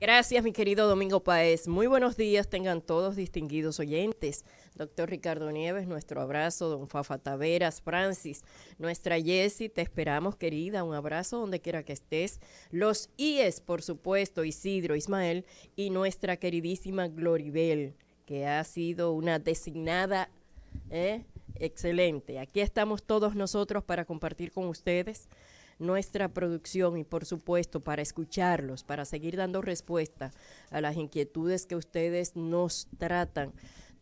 Gracias, mi querido Domingo Paez. Muy buenos días, tengan todos distinguidos oyentes. Doctor Ricardo Nieves, nuestro abrazo, don Fafa Taveras, Francis, nuestra Jessie, te esperamos, querida. Un abrazo donde quiera que estés. Los IES, por supuesto, Isidro, Ismael, y nuestra queridísima Gloribel, que ha sido una designada. ¿eh? Excelente. Aquí estamos todos nosotros para compartir con ustedes nuestra producción y por supuesto para escucharlos, para seguir dando respuesta a las inquietudes que ustedes nos tratan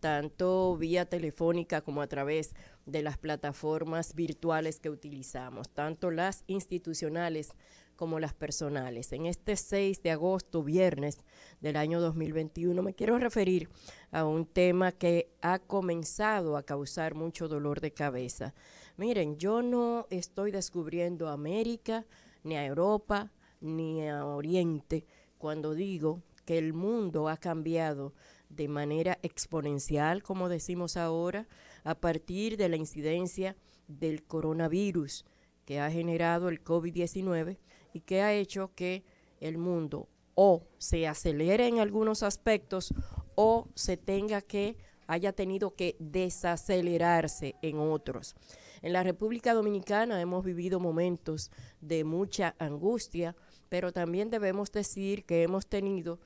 tanto vía telefónica como a través de las plataformas virtuales que utilizamos, tanto las institucionales como las personales. En este 6 de agosto, viernes del año 2021, me quiero referir a un tema que ha comenzado a causar mucho dolor de cabeza. Miren, yo no estoy descubriendo a América, ni a Europa, ni a Oriente, cuando digo que el mundo ha cambiado de manera exponencial, como decimos ahora, a partir de la incidencia del coronavirus que ha generado el COVID-19 y que ha hecho que el mundo o se acelere en algunos aspectos o se tenga que haya tenido que desacelerarse en otros. En la República Dominicana hemos vivido momentos de mucha angustia, pero también debemos decir que hemos tenido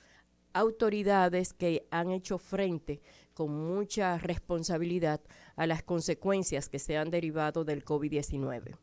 autoridades que han hecho frente con mucha responsabilidad a las consecuencias que se han derivado del COVID-19.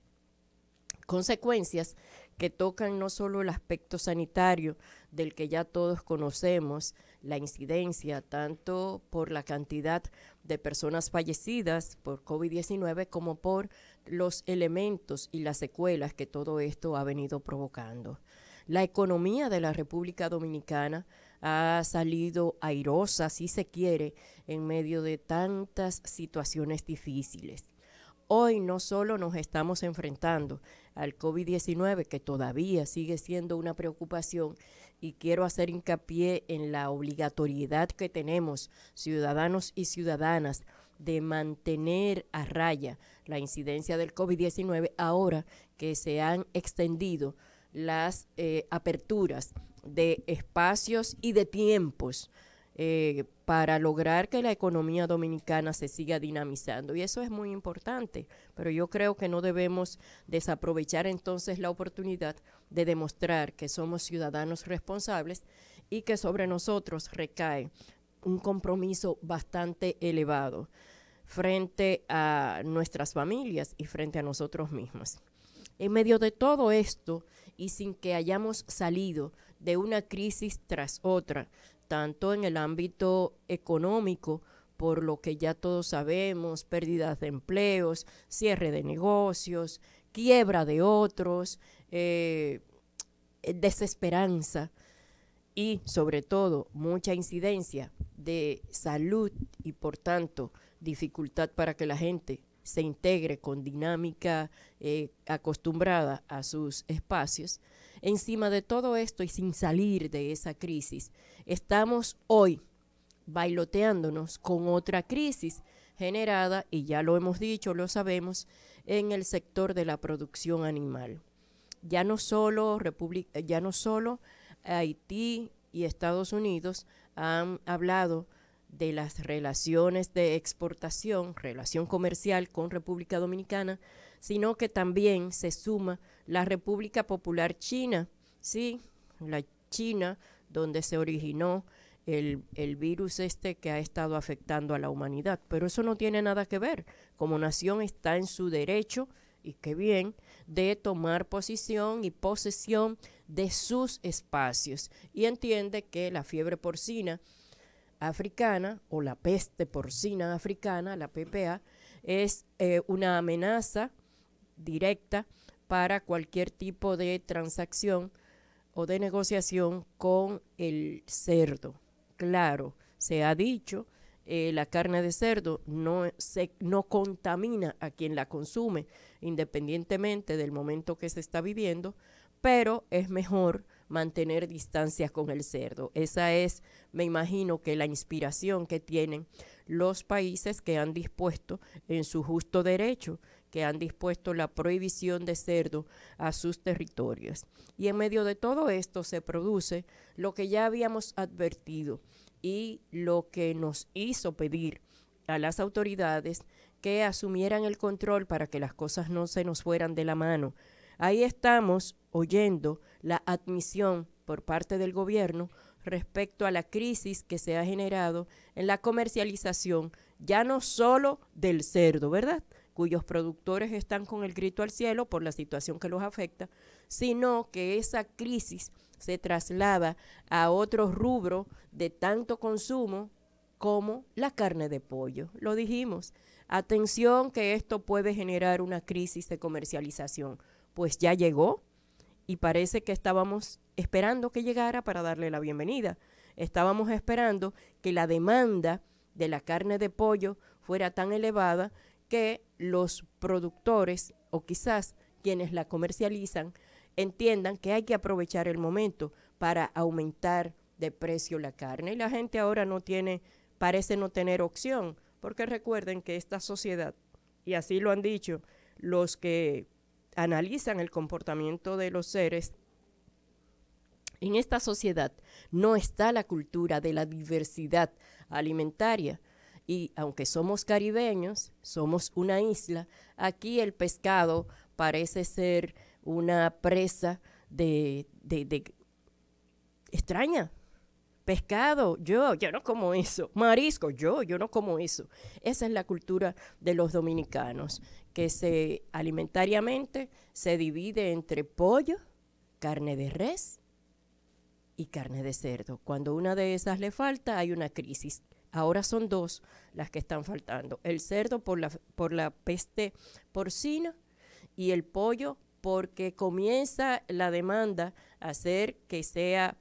Consecuencias que tocan no solo el aspecto sanitario, del que ya todos conocemos, la incidencia, tanto por la cantidad de personas fallecidas por COVID-19 como por los elementos y las secuelas que todo esto ha venido provocando. La economía de la República Dominicana ha salido airosa, si se quiere, en medio de tantas situaciones difíciles hoy no solo nos estamos enfrentando al COVID-19, que todavía sigue siendo una preocupación, y quiero hacer hincapié en la obligatoriedad que tenemos, ciudadanos y ciudadanas, de mantener a raya la incidencia del COVID-19 ahora que se han extendido las eh, aperturas de espacios y de tiempos eh, para lograr que la economía dominicana se siga dinamizando. Y eso es muy importante, pero yo creo que no debemos desaprovechar entonces la oportunidad de demostrar que somos ciudadanos responsables y que sobre nosotros recae un compromiso bastante elevado frente a nuestras familias y frente a nosotros mismos. En medio de todo esto y sin que hayamos salido de una crisis tras otra, tanto en el ámbito económico, por lo que ya todos sabemos, pérdidas de empleos, cierre de negocios, quiebra de otros, eh, desesperanza y sobre todo mucha incidencia de salud y por tanto dificultad para que la gente se integre con dinámica eh, acostumbrada a sus espacios. Encima de todo esto y sin salir de esa crisis, estamos hoy bailoteándonos con otra crisis generada, y ya lo hemos dicho, lo sabemos, en el sector de la producción animal. Ya no solo, ya no solo Haití y Estados Unidos han hablado de las relaciones de exportación, relación comercial con República Dominicana, sino que también se suma la República Popular China, sí, la China, donde se originó el, el, virus este que ha estado afectando a la humanidad. Pero eso no tiene nada que ver. Como nación está en su derecho, y qué bien, de tomar posición y posesión de sus espacios. Y entiende que la fiebre porcina africana o la peste porcina africana, la PPA, es eh, una amenaza directa para cualquier tipo de transacción o de negociación con el cerdo. Claro, se ha dicho, eh, la carne de cerdo no, se, no contamina a quien la consume, independientemente del momento que se está viviendo, pero es mejor mantener distancia con el cerdo. Esa es, me imagino, que la inspiración que tienen los países que han dispuesto en su justo derecho, que han dispuesto la prohibición de cerdo a sus territorios. Y en medio de todo esto se produce lo que ya habíamos advertido y lo que nos hizo pedir a las autoridades que asumieran el control para que las cosas no se nos fueran de la mano. Ahí estamos oyendo la admisión por parte del gobierno respecto a la crisis que se ha generado en la comercialización, ya no solo del cerdo, ¿verdad? cuyos productores están con el grito al cielo por la situación que los afecta, sino que esa crisis se traslada a otro rubro de tanto consumo como la carne de pollo. Lo dijimos, atención que esto puede generar una crisis de comercialización, pues ya llegó, y parece que estábamos esperando que llegara para darle la bienvenida. Estábamos esperando que la demanda de la carne de pollo fuera tan elevada que los productores o quizás quienes la comercializan entiendan que hay que aprovechar el momento para aumentar de precio la carne. Y la gente ahora no tiene, parece no tener opción, porque recuerden que esta sociedad, y así lo han dicho los que analizan el comportamiento de los seres, en esta sociedad no está la cultura de la diversidad alimentaria. Y aunque somos caribeños, somos una isla, aquí el pescado parece ser una presa de, de, extraña, Pescado, yo, yo no como eso. Marisco, yo, yo no como eso. Esa es la cultura de los dominicanos, que se alimentariamente se divide entre pollo, carne de res y carne de cerdo. Cuando una de esas le falta, hay una crisis. Ahora son dos las que están faltando. El cerdo por la, por la peste porcina y el pollo porque comienza la demanda a hacer que sea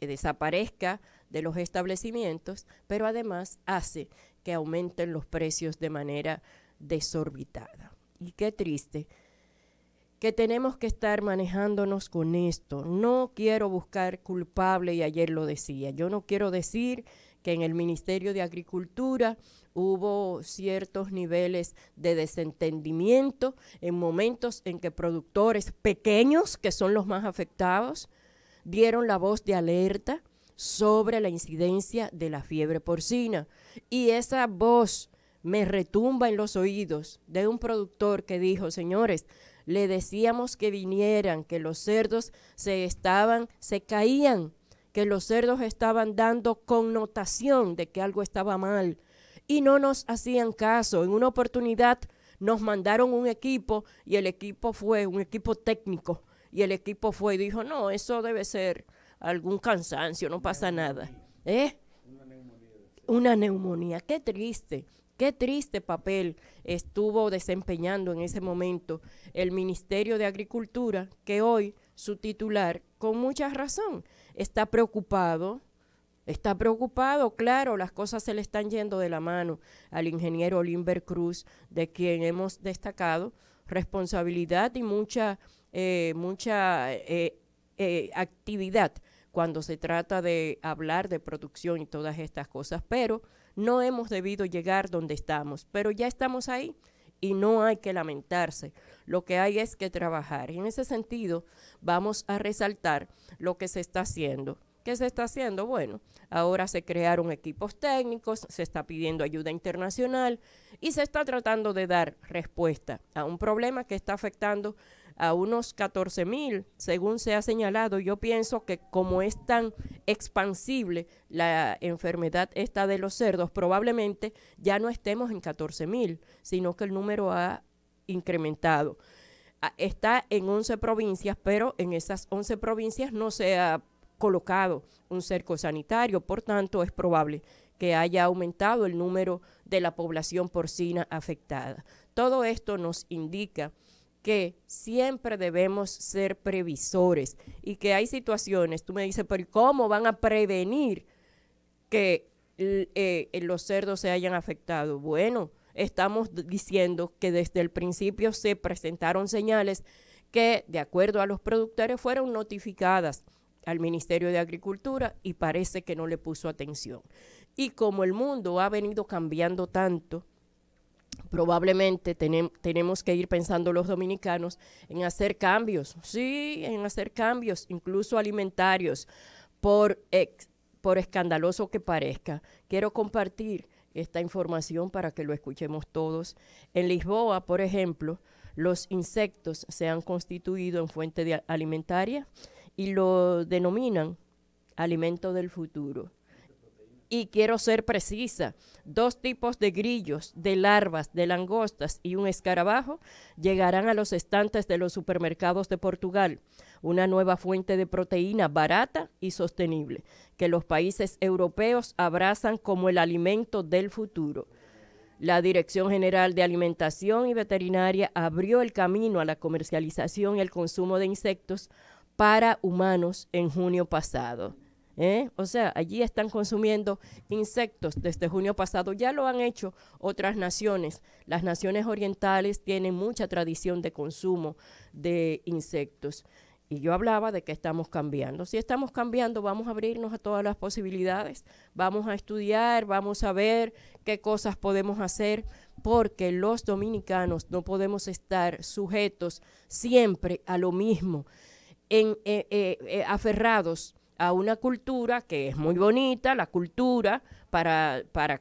que desaparezca de los establecimientos, pero además hace que aumenten los precios de manera desorbitada. Y qué triste que tenemos que estar manejándonos con esto. No quiero buscar culpable y ayer lo decía. Yo no quiero decir que en el Ministerio de Agricultura hubo ciertos niveles de desentendimiento en momentos en que productores pequeños, que son los más afectados, dieron la voz de alerta sobre la incidencia de la fiebre porcina. Y esa voz me retumba en los oídos de un productor que dijo, señores, le decíamos que vinieran, que los cerdos se estaban, se caían, que los cerdos estaban dando connotación de que algo estaba mal. Y no nos hacían caso. En una oportunidad nos mandaron un equipo y el equipo fue un equipo técnico y el equipo fue y dijo, no, eso debe ser algún cansancio, no pasa nada. ¿Eh? Una neumonía, qué triste. Qué triste papel estuvo desempeñando en ese momento el Ministerio de Agricultura, que hoy su titular, con mucha razón, está preocupado, está preocupado, claro, las cosas se le están yendo de la mano al ingeniero Oliver Cruz, de quien hemos destacado responsabilidad y mucha eh, mucha eh, eh, actividad cuando se trata de hablar de producción y todas estas cosas, pero no hemos debido llegar donde estamos, pero ya estamos ahí y no hay que lamentarse, lo que hay es que trabajar. en ese sentido, vamos a resaltar lo que se está haciendo. ¿Qué se está haciendo? Bueno, ahora se crearon equipos técnicos, se está pidiendo ayuda internacional y se está tratando de dar respuesta a un problema que está afectando a unos 14.000, según se ha señalado. Yo pienso que como es tan expansible la enfermedad esta de los cerdos, probablemente ya no estemos en 14.000, sino que el número ha incrementado. Ah, está en 11 provincias, pero en esas 11 provincias no se ha colocado un cerco sanitario, por tanto es probable que haya aumentado el número de la población porcina afectada. Todo esto nos indica que siempre debemos ser previsores y que hay situaciones, tú me dices, pero ¿cómo van a prevenir que eh, eh, los cerdos se hayan afectado? Bueno, estamos diciendo que desde el principio se presentaron señales que, de acuerdo a los productores, fueron notificadas al Ministerio de Agricultura y parece que no le puso atención. Y como el mundo ha venido cambiando tanto, probablemente tenemos que ir pensando los dominicanos en hacer cambios, sí, en hacer cambios, incluso alimentarios, por, ex, por escandaloso que parezca. Quiero compartir esta información para que lo escuchemos todos. En Lisboa, por ejemplo, los insectos se han constituido en fuente alimentaria y lo denominan alimento del futuro y quiero ser precisa, dos tipos de grillos, de larvas, de langostas y un escarabajo llegarán a los estantes de los supermercados de Portugal, una nueva fuente de proteína barata y sostenible que los países europeos abrazan como el alimento del futuro. La Dirección General de Alimentación y Veterinaria abrió el camino a la comercialización y el consumo de insectos para humanos en junio pasado. ¿eh? O sea, allí están consumiendo insectos desde junio pasado. Ya lo han hecho otras naciones. Las naciones orientales tienen mucha tradición de consumo de insectos. Y yo hablaba de que estamos cambiando. Si estamos cambiando, vamos a abrirnos a todas las posibilidades, vamos a estudiar, vamos a ver qué cosas podemos hacer, porque los dominicanos no podemos estar sujetos siempre a lo mismo, en, eh, eh, aferrados a una cultura que es muy bonita, la cultura, para, para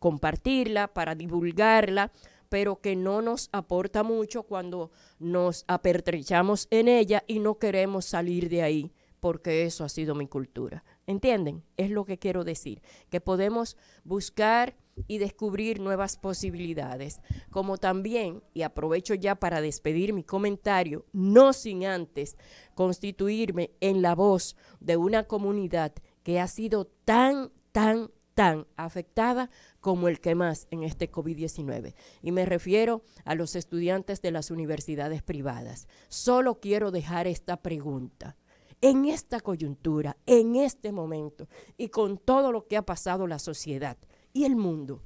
compartirla, para divulgarla, pero que no nos aporta mucho cuando nos apertrechamos en ella y no queremos salir de ahí, porque eso ha sido mi cultura. ¿Entienden? Es lo que quiero decir, que podemos buscar y descubrir nuevas posibilidades. Como también, y aprovecho ya para despedir mi comentario, no sin antes constituirme en la voz de una comunidad que ha sido tan, tan, tan afectada como el que más en este COVID-19. Y me refiero a los estudiantes de las universidades privadas. Solo quiero dejar esta pregunta en esta coyuntura, en este momento y con todo lo que ha pasado la sociedad, y el mundo.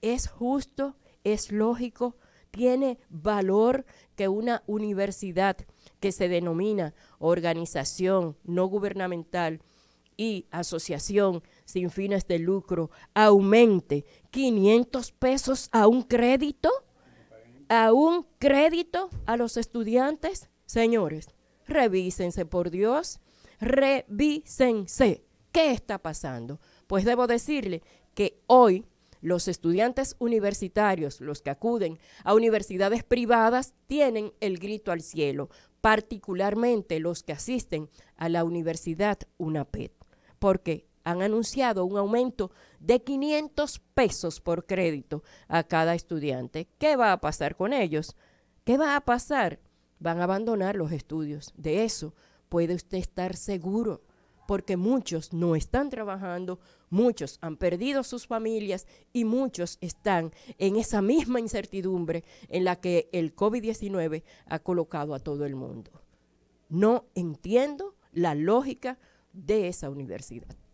Es justo, es lógico, tiene valor que una universidad que se denomina organización no gubernamental y asociación sin fines de lucro aumente 500 pesos a un crédito, a un crédito a los estudiantes. Señores, revísense por Dios, revísense. ¿Qué está pasando? Pues debo decirle que hoy los estudiantes universitarios, los que acuden a universidades privadas, tienen el grito al cielo, particularmente los que asisten a la Universidad UNAPED, porque han anunciado un aumento de 500 pesos por crédito a cada estudiante. ¿Qué va a pasar con ellos? ¿Qué va a pasar? Van a abandonar los estudios. De eso puede usted estar seguro porque muchos no están trabajando, muchos han perdido sus familias y muchos están en esa misma incertidumbre en la que el COVID-19 ha colocado a todo el mundo. No entiendo la lógica de esa universidad.